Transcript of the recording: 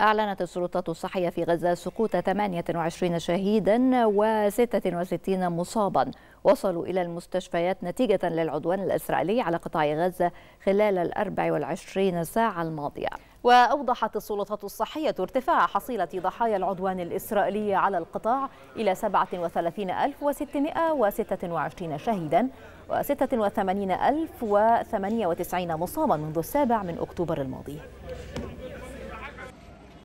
أعلنت السلطات الصحية في غزة سقوط 28 شهيدا و66 مصابا وصلوا إلى المستشفيات نتيجة للعدوان الإسرائيلي على قطاع غزة خلال ال 24 ساعة الماضية وأوضحت السلطات الصحية ارتفاع حصيلة ضحايا العدوان الإسرائيلي على القطاع إلى 37626 شهيدا و86098 مصابا منذ السابع من أكتوبر الماضي